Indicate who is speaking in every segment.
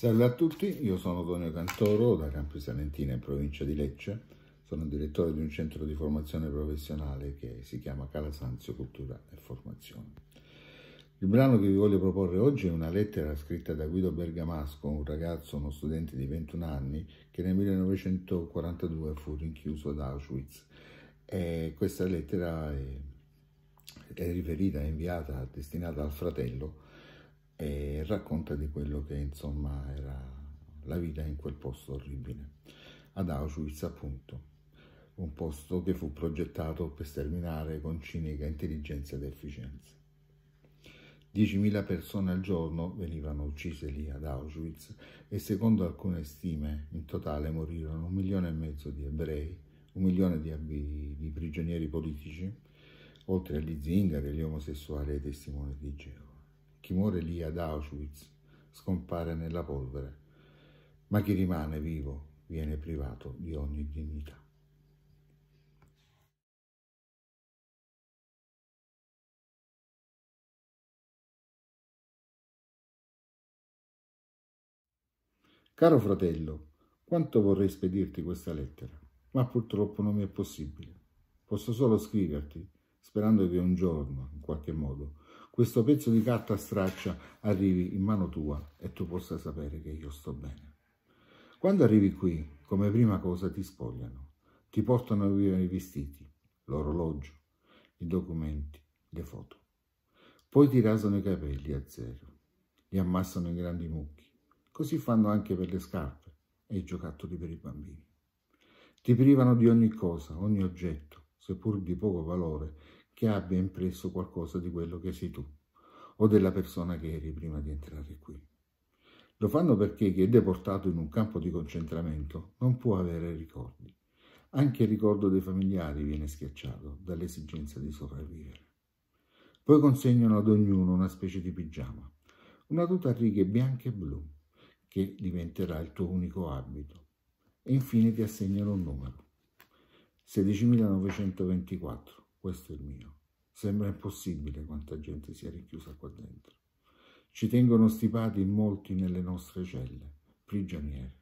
Speaker 1: Salve a tutti, io sono Tonio Cantoro da Campi Salentina in provincia di Lecce, sono direttore di un centro di formazione professionale che si chiama Cala Sanzio Cultura e Formazione. Il brano che vi voglio proporre oggi è una lettera scritta da Guido Bergamasco, un ragazzo, uno studente di 21 anni, che nel 1942 fu rinchiuso ad Auschwitz. E questa lettera è, è riferita, è inviata, destinata al fratello, e racconta di quello che insomma era la vita in quel posto orribile, ad Auschwitz appunto, un posto che fu progettato per sterminare con cinica intelligenza ed efficienza. 10.000 persone al giorno venivano uccise lì ad Auschwitz e secondo alcune stime in totale morirono un milione e mezzo di ebrei, un milione di, di prigionieri politici, oltre agli zingari, agli omosessuali e ai testimoni di Geo. Chi muore lì ad Auschwitz scompare nella polvere, ma chi rimane vivo viene privato di ogni dignità. Caro fratello, quanto vorrei spedirti questa lettera, ma purtroppo non mi è possibile. Posso solo scriverti, sperando che un giorno, in qualche modo, questo pezzo di carta straccia arrivi in mano tua e tu possa sapere che io sto bene. Quando arrivi qui, come prima cosa ti spogliano, ti portano via i vestiti, l'orologio, i documenti, le foto. Poi ti rasano i capelli a zero, li ammassano in grandi mucchi, così fanno anche per le scarpe e i giocattoli per i bambini. Ti privano di ogni cosa, ogni oggetto, seppur di poco valore, che abbia impresso qualcosa di quello che sei tu o della persona che eri prima di entrare qui. Lo fanno perché chi è deportato in un campo di concentramento non può avere ricordi. Anche il ricordo dei familiari viene schiacciato dall'esigenza di sopravvivere. Poi consegnano ad ognuno una specie di pigiama, una tuta a righe bianche e blu, che diventerà il tuo unico abito. E infine ti assegnano un numero. 16.924, questo è il mio. Sembra impossibile quanta gente sia rinchiusa qua dentro. Ci tengono stipati in molti nelle nostre celle, prigionieri.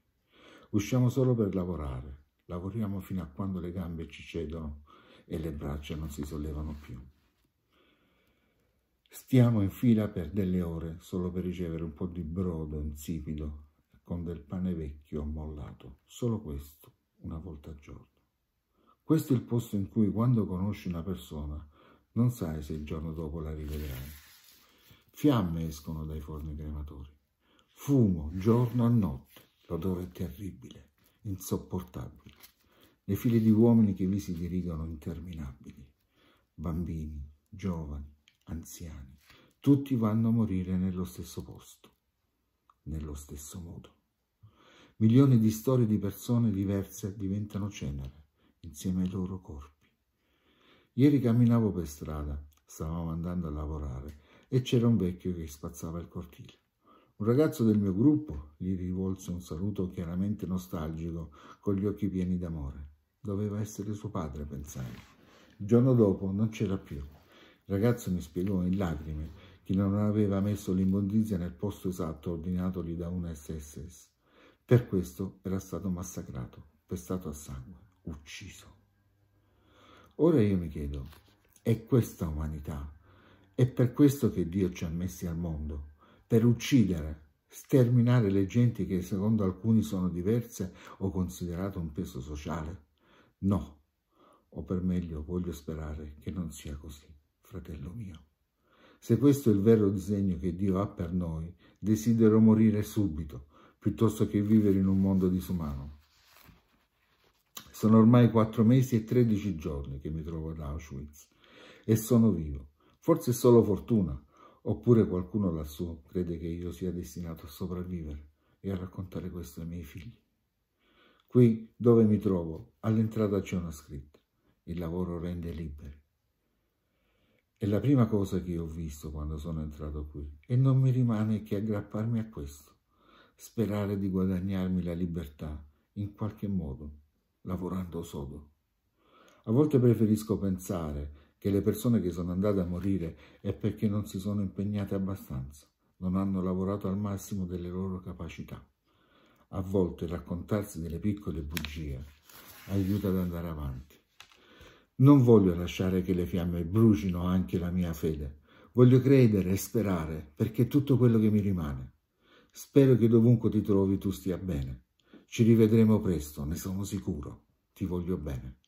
Speaker 1: Usciamo solo per lavorare. Lavoriamo fino a quando le gambe ci cedono e le braccia non si sollevano più. Stiamo in fila per delle ore solo per ricevere un po' di brodo insipido con del pane vecchio mollato, solo questo, una volta al giorno. Questo è il posto in cui quando conosci una persona non sai se il giorno dopo la rivedrai. Fiamme escono dai forni crematori. Fumo, giorno a notte. L'odore è terribile, insopportabile. Le file di uomini che vi si dirigono interminabili. Bambini, giovani, anziani. Tutti vanno a morire nello stesso posto, nello stesso modo. Milioni di storie di persone diverse diventano cenere insieme ai loro corpi. Ieri camminavo per strada, stavamo andando a lavorare e c'era un vecchio che spazzava il cortile. Un ragazzo del mio gruppo gli rivolse un saluto chiaramente nostalgico, con gli occhi pieni d'amore. Doveva essere suo padre, pensai. Il giorno dopo non c'era più. Il ragazzo mi spiegò in lacrime che non aveva messo l'immondizia nel posto esatto ordinatogli da un SSS. Per questo era stato massacrato, pestato a sangue, ucciso. Ora io mi chiedo, è questa umanità? È per questo che Dio ci ha messi al mondo? Per uccidere, sterminare le genti che secondo alcuni sono diverse o considerate un peso sociale? No, o per meglio voglio sperare che non sia così, fratello mio. Se questo è il vero disegno che Dio ha per noi, desidero morire subito, piuttosto che vivere in un mondo disumano. Sono ormai quattro mesi e tredici giorni che mi trovo ad Auschwitz e sono vivo. Forse è solo fortuna, oppure qualcuno lassù crede che io sia destinato a sopravvivere e a raccontare questo ai miei figli. Qui dove mi trovo, all'entrata c'è una scritta, il lavoro rende liberi. È la prima cosa che ho visto quando sono entrato qui e non mi rimane che aggrapparmi a questo, sperare di guadagnarmi la libertà in qualche modo lavorando sodo. A volte preferisco pensare che le persone che sono andate a morire è perché non si sono impegnate abbastanza, non hanno lavorato al massimo delle loro capacità. A volte raccontarsi delle piccole bugie aiuta ad andare avanti. Non voglio lasciare che le fiamme brucino anche la mia fede. Voglio credere e sperare perché è tutto quello che mi rimane. Spero che dovunque ti trovi tu stia bene. Ci rivedremo presto, ne sono sicuro. Ti voglio bene.